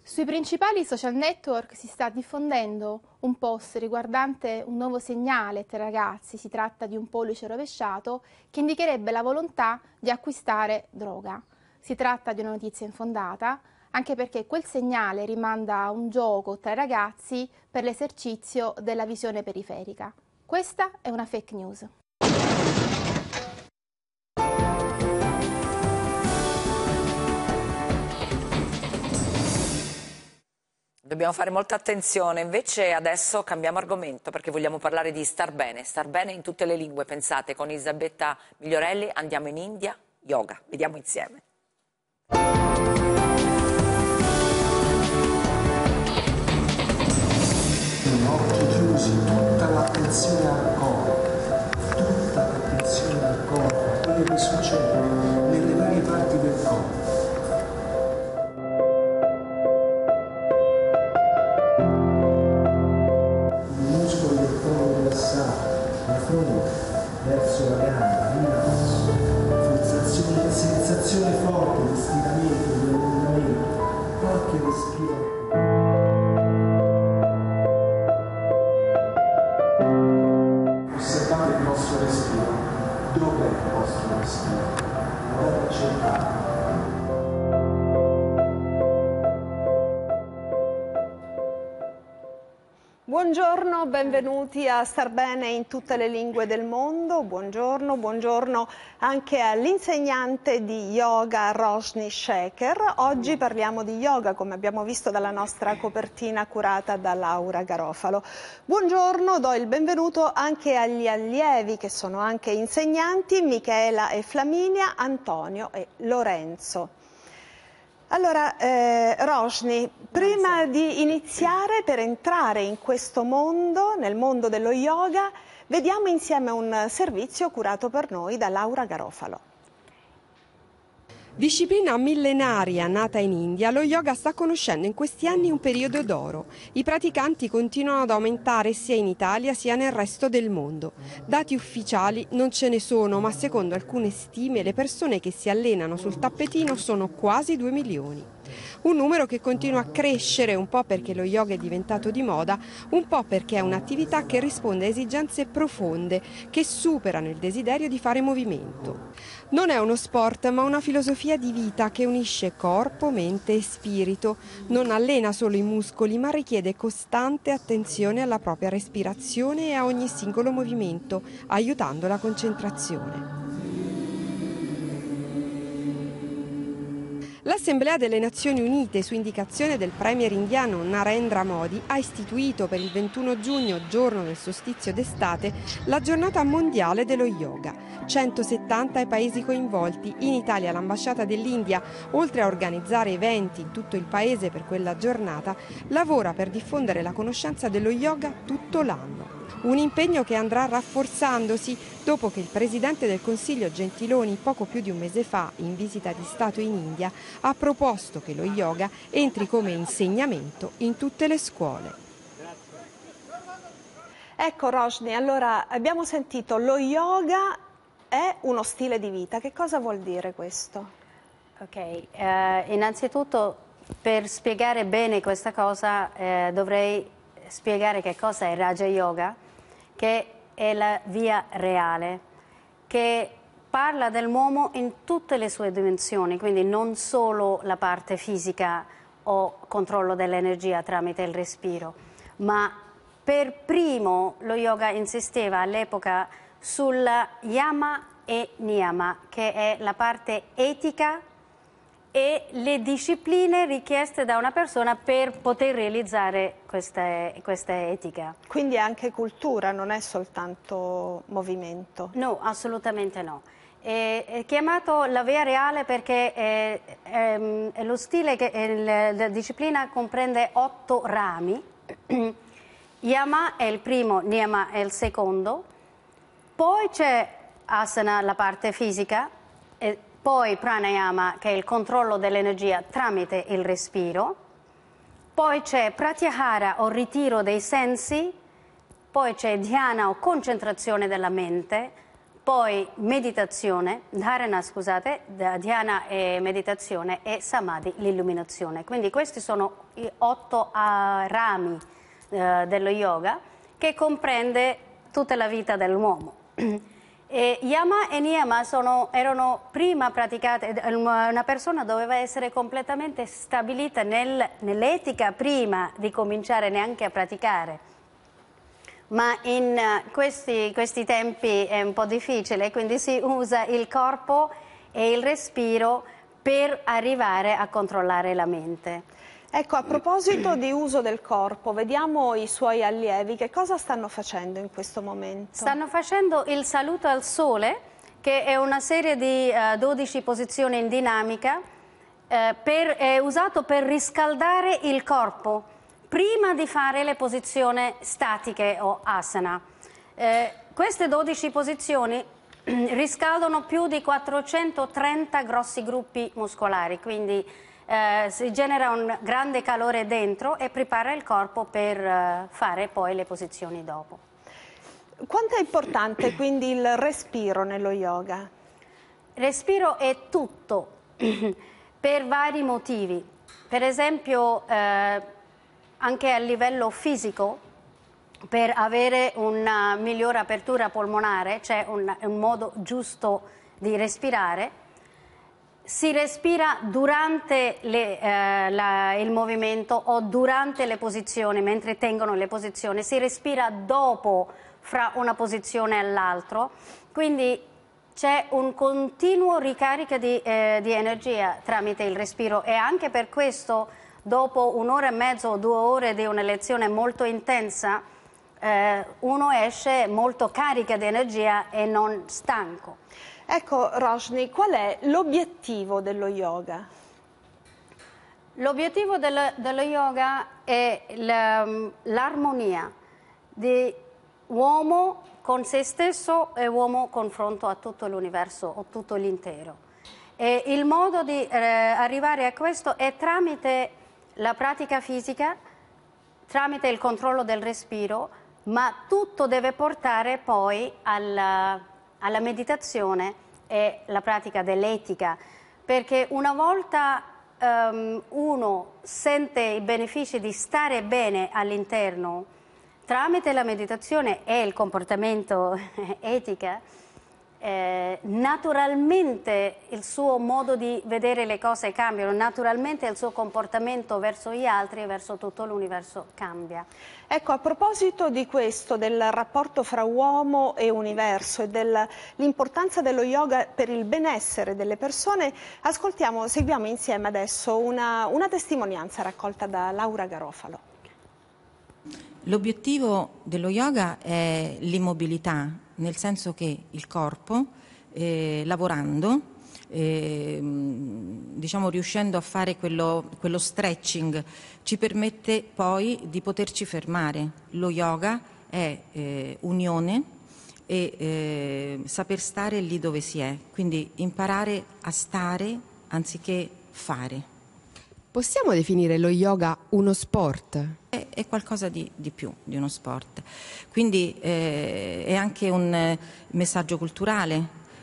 Sui principali social network si sta diffondendo un post riguardante un nuovo segnale tra ragazzi, si tratta di un pollice rovesciato che indicherebbe la volontà di acquistare droga. Si tratta di una notizia infondata, anche perché quel segnale rimanda a un gioco tra i ragazzi per l'esercizio della visione periferica. Questa è una fake news.
Dobbiamo fare molta attenzione, invece adesso cambiamo argomento perché vogliamo parlare di star bene, star bene in tutte le lingue, pensate, con Isabetta Migliorelli andiamo in India, yoga, vediamo insieme.
occhi chiusi, tutta l'attenzione a
benvenuti a Star Bene in tutte le lingue del mondo. Buongiorno, buongiorno anche all'insegnante di yoga Roshni Shekhar. Oggi parliamo di yoga, come abbiamo visto dalla nostra copertina curata da Laura Garofalo. Buongiorno, do il benvenuto anche agli allievi che sono anche insegnanti, Michela e Flaminia, Antonio e Lorenzo. Allora, eh, Roshni, prima di iniziare per entrare in questo mondo, nel mondo dello yoga, vediamo insieme un servizio curato per noi da Laura Garofalo.
Disciplina millenaria nata in India, lo yoga sta conoscendo in questi anni un periodo d'oro. I praticanti continuano ad aumentare sia in Italia sia nel resto del mondo. Dati ufficiali non ce ne sono, ma secondo alcune stime le persone che si allenano sul tappetino sono quasi 2 milioni un numero che continua a crescere un po' perché lo yoga è diventato di moda, un po' perché è un'attività che risponde a esigenze profonde che superano il desiderio di fare movimento. Non è uno sport ma una filosofia di vita che unisce corpo, mente e spirito, non allena solo i muscoli ma richiede costante attenzione alla propria respirazione e a ogni singolo movimento, aiutando la concentrazione. L'Assemblea delle Nazioni Unite, su indicazione del premier indiano Narendra Modi, ha istituito per il 21 giugno, giorno del solstizio d'estate, la giornata mondiale dello yoga. 170 i paesi coinvolti, in Italia l'ambasciata dell'India, oltre a organizzare eventi in tutto il paese per quella giornata, lavora per diffondere la conoscenza dello yoga tutto l'anno. Un impegno che andrà rafforzandosi dopo che il Presidente del Consiglio Gentiloni poco più di un mese fa, in visita di Stato in India, ha proposto che lo yoga entri come insegnamento in tutte le scuole. Ecco Roshni, allora abbiamo sentito
lo yoga è uno stile di vita, che cosa vuol dire questo? Ok, eh, innanzitutto per spiegare bene questa cosa eh, dovrei spiegare che cosa è Raja Yoga che è la via reale, che parla dell'uomo in tutte le sue dimensioni, quindi non solo la parte fisica o controllo dell'energia tramite il respiro, ma per primo lo yoga insisteva all'epoca sul yama e niyama, che è la parte etica e le discipline richieste da una persona per poter realizzare questa, questa, etica. Quindi è anche cultura, non è soltanto movimento? No, assolutamente no. È, è chiamato la via reale perché è, ehm, è, lo stile che la disciplina comprende otto rami. Yama è il primo, Niyama è il secondo. Poi c'è Asana, la parte fisica, poi pranayama che è il controllo dell'energia tramite il respiro, poi c'è pratyahara o ritiro dei sensi, poi c'è dhyana o concentrazione della mente, poi meditazione, dharana scusate, dhyana e meditazione e samadhi l'illuminazione. Quindi questi sono i otto ah, rami eh, dello yoga che comprende tutta la vita dell'uomo. E yama e niyama sono, erano prima praticate, ehm, una persona doveva essere completamente stabilita nel, nell'etica prima di cominciare neanche a praticare. Ma in eh, questi, questi tempi è un po' difficile, quindi si usa il corpo e il respiro per arrivare a controllare la mente. Ecco, a proposito di uso del corpo, vediamo i suoi allievi, che cosa stanno facendo in questo momento? Stanno facendo il saluto al sole, che è una serie di uh, eh, 12 posizioni in dinamica, eh, per, è usato per riscaldare il corpo prima di fare le posizioni statiche o asana. Eh, queste 12 posizioni riscaldano più di 430 grossi gruppi muscolari, quindi eh, si genera un grande calore dentro e prepara il corpo per eh, fare poi le posizioni dopo. Quanto è importante quindi il respiro nello yoga? Respiro è tutto per vari motivi. Per esempio eh, anche a livello fisico per avere una migliore apertura polmonare, cioè un, un modo giusto di respirare si respira durante le, eh, la, il movimento o durante le posizioni, mentre tengono le posizioni, si respira dopo fra una posizione e l'altra, quindi c'è un continuo ricarica di, eh, di, energia tramite il respiro e anche per questo dopo un'ora e mezzo o due ore di una lezione molto intensa eh, uno esce molto carica di energia e non stanco. Ecco Roshni, qual è l'obiettivo dello yoga? L'obiettivo dello, dello yoga è l'armonia di uomo con se stesso e uomo confronto a tutto l'universo o tutto l'intero. E il modo di eh, arrivare a questo è tramite la pratica fisica, tramite il controllo del respiro, ma tutto deve portare poi alla alla meditazione è la pratica dell'etica, perché una volta um, uno sente i benefici di stare bene all'interno tramite la meditazione e il comportamento etica, eh, naturalmente il suo modo di vedere le cose cambiano, naturalmente il suo comportamento verso gli altri e verso tutto l'universo cambia.
Ecco, a proposito di questo, del rapporto fra uomo e universo e dell'importanza dello yoga per il benessere delle persone, ascoltiamo, seguiamo insieme adesso una, una testimonianza raccolta da Laura Garofalo.
L'obiettivo dello yoga è l'immobilità, nel senso che il corpo, eh, lavorando, eh, diciamo riuscendo a fare quello, quello stretching, ci permette poi di poterci fermare. Lo yoga è eh, unione e eh, saper stare lì dove si è, quindi imparare a stare anziché fare.
Possiamo definire lo yoga uno sport? È,
è qualcosa di, di, più di uno sport, quindi eh, è anche un eh, messaggio culturale,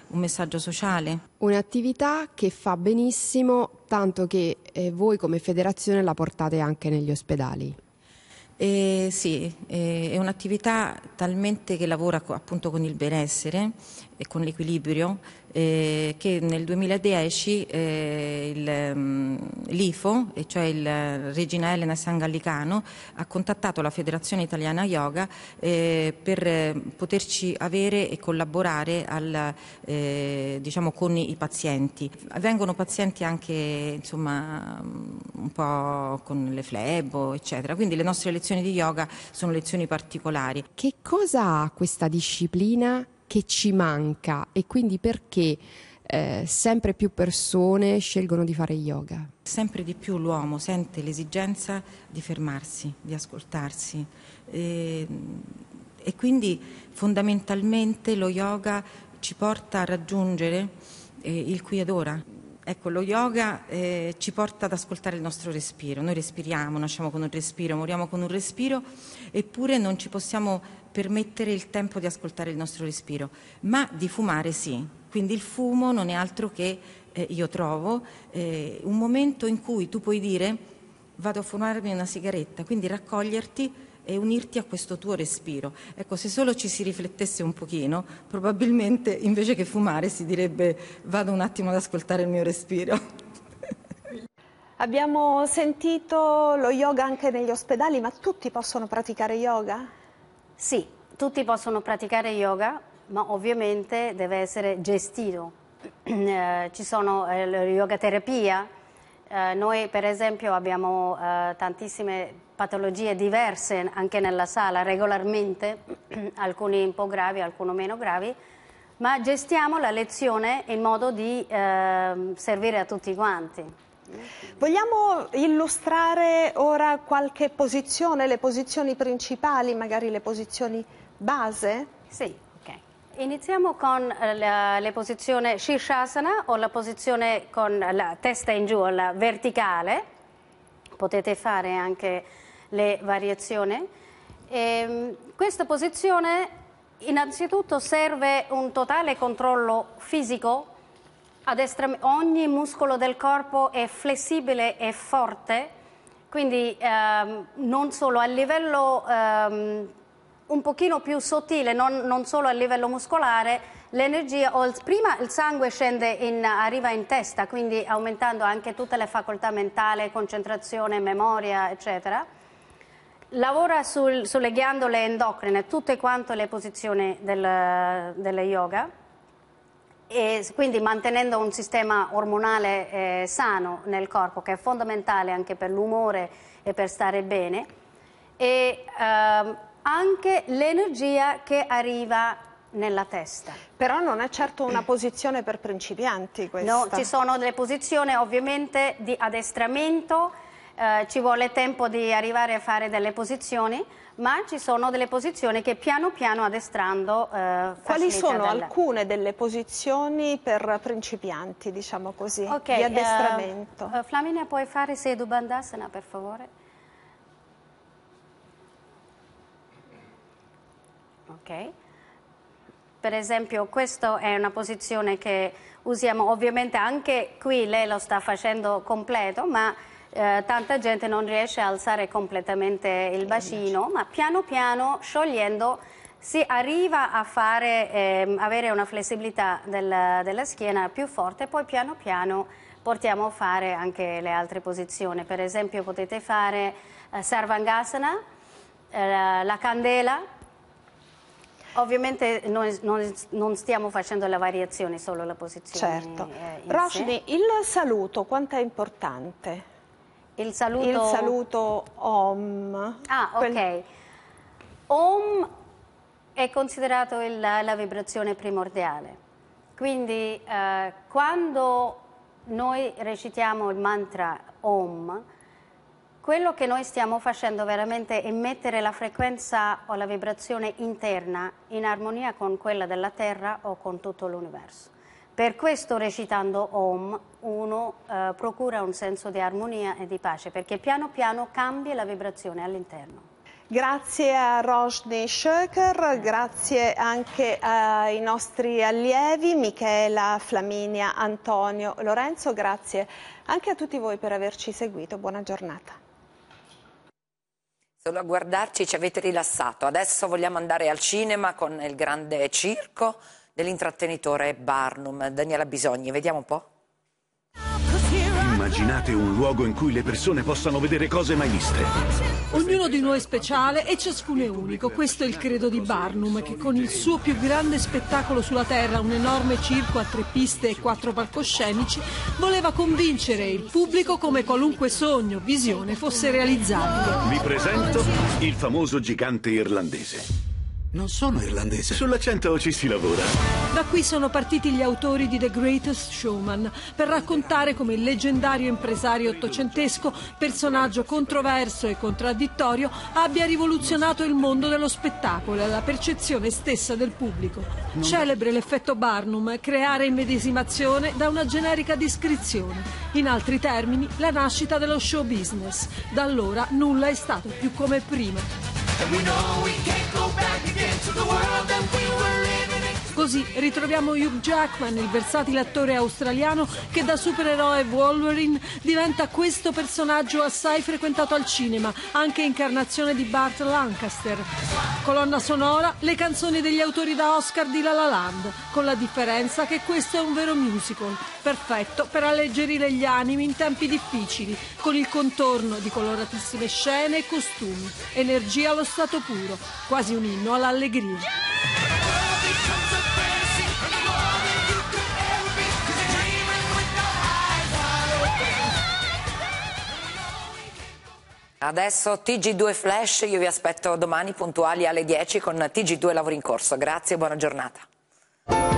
un messaggio sociale.
Un'attività che fa benissimo, tanto che eh, voi come federazione la portate anche negli ospedali.
Eh, sì, eh, è un'attività talmente che lavora appunto con il benessere e con l'equilibrio eh, che nel 2010 eh, il, um, l'IFO, cioè il eh, Regina Elena San Gallicano, ha contattato la Federazione Italiana Yoga eh, per eh, poterci avere e collaborare al, eh, diciamo, con i pazienti. Vengono pazienti anche insomma, mm, un po' con le flebo, eccetera. Quindi le nostre lezioni di yoga sono lezioni particolari. Che
cosa ha questa disciplina che ci manca e quindi perché eh, sempre più persone scelgono di fare yoga.
Sempre di più l'uomo sente l'esigenza di fermarsi, di ascoltarsi e, ehm, e quindi fondamentalmente lo yoga ci porta a raggiungere eh, il qui ed ora. Ecco, lo yoga eh, ci porta ad ascoltare il nostro respiro. Noi respiriamo, nasciamo con un respiro, moriamo con un respiro, eppure non ci possiamo permettere il tempo di ascoltare il nostro respiro, ma di fumare sì. Quindi il fumo non è altro che, eh, io trovo, eh, un momento in cui tu puoi dire vado a fumarmi una sigaretta, quindi raccoglierti e unirti a questo tuo respiro. Ecco, se solo ci si riflettesse un pochino, probabilmente invece che fumare si direbbe vado un attimo ad ascoltare il mio respiro.
Abbiamo sentito lo yoga anche negli ospedali, ma tutti
possono praticare yoga? Sì, tutti possono praticare yoga, ma ovviamente deve essere gestito. Eh, ci sono eh, yoga terapia, eh, noi per esempio abbiamo eh, tantissime patologie diverse anche nella sala regolarmente, alcuni un po' gravi, alcuni meno gravi, ma gestiamo la lezione in modo di ehm, servire a tutti quanti.
Vogliamo illustrare ora qualche posizione, le posizioni principali, magari le posizioni base? Sì,
Iniziamo con eh, la, le posizioni Shirshasana o la posizione con la testa in giù, la verticale. Potete fare anche le variazioni. E, ehm, questa posizione innanzitutto serve un totale controllo fisico destra, ogni muscolo del corpo è flessibile e forte, quindi ehm, non solo a livello ehm, un pochino più sottile, non, non solo a livello muscolare, l'energia, prima il sangue in, arriva in testa, quindi aumentando anche tutte le facoltà mentali, concentrazione, memoria, eccetera. Lavora sul, sulle ghiandole endocrine, tutte quante le posizioni del, delle yoga. E quindi mantenendo un sistema ormonale eh, sano nel corpo, che è fondamentale anche per l'umore e per stare bene, e ehm, anche l'energia che arriva nella testa. Però non è certo una posizione per principianti questa. No, ci sono delle posizioni ovviamente di addestramento, eh, ci vuole tempo di arrivare a fare delle posizioni, ma ci sono delle posizioni che piano piano addestrando eh, Quali sono del... alcune delle posizioni per principianti, diciamo così, okay, di addestramento? Uh, uh, Flaminia, puoi fare Sedu Bandasana, per favore? Ok. Per esempio, questa è una posizione che usiamo, ovviamente anche qui lei lo sta facendo completo, ma eh, tanta gente non riesce a alzare completamente il bacino, ma piano piano sciogliendo si arriva a fare, eh, avere una flessibilità della, della schiena più forte poi piano piano portiamo a fare anche le altre posizioni. Per esempio potete fare eh, Sarvangasana, eh, la candela, Ovviamente noi non, non, stiamo facendo la variazione, solo la posizione. Certo. Eh, Rashni, il saluto quanto è importante? Il saluto... Il saluto OM. Ah, ok. Quel... OM è considerato il, la vibrazione primordiale. Quindi eh, quando noi recitiamo il mantra OM, quello che noi stiamo facendo veramente è mettere la frequenza o la vibrazione interna in armonia con quella della Terra o con tutto l'universo. Per questo recitando Om uno eh, procura un senso di armonia e di pace, perché piano piano cambia la vibrazione all'interno.
Grazie a Rosny Schöker, grazie anche ai nostri allievi Michela, Flaminia, Antonio, Lorenzo, grazie anche a tutti voi per averci seguito, buona giornata.
Solo a guardarci ci avete rilassato, adesso vogliamo andare al cinema con il grande circo dell'intrattenitore Barnum. Daniela Bisogni, vediamo un po'.
Immaginate un luogo in cui le persone possano vedere cose mai viste.
Ognuno di noi è speciale e ciascuno è unico. Questo è il credo di Barnum, che con il suo più grande spettacolo sulla Terra, un enorme circo a tre piste e quattro palcoscenici, voleva convincere il pubblico come qualunque sogno, visione fosse realizzabile.
Vi presento
il famoso gigante irlandese. Non sono irlandese. Sull'accento ci si lavora.
Da qui sono partiti gli autori di The Greatest Showman per raccontare come il leggendario impresario ottocentesco, personaggio controverso e contraddittorio, abbia rivoluzionato il mondo dello spettacolo e la percezione stessa del pubblico. Celebre l'effetto Barnum, creare immedesimazione da una generica descrizione. In altri termini, la nascita dello show business. Da allora nulla è stato più come prima.
And we know we can't go back again to the world that we were in.
Così ritroviamo Hugh Jackman, il versatile attore australiano che da supereroe Wolverine diventa questo personaggio assai frequentato al cinema, anche incarnazione di Bart Lancaster. Colonna sonora, le canzoni degli autori da Oscar di La La Land, con la differenza che questo è un vero musical, perfetto per alleggerire gli animi in tempi difficili, con il contorno di coloratissime scene e costumi, energia allo stato puro, quasi un inno all'allegria.
Adesso TG2 Flash, io vi aspetto domani puntuali alle 10 con TG2 Lavori in Corso. Grazie e buona giornata.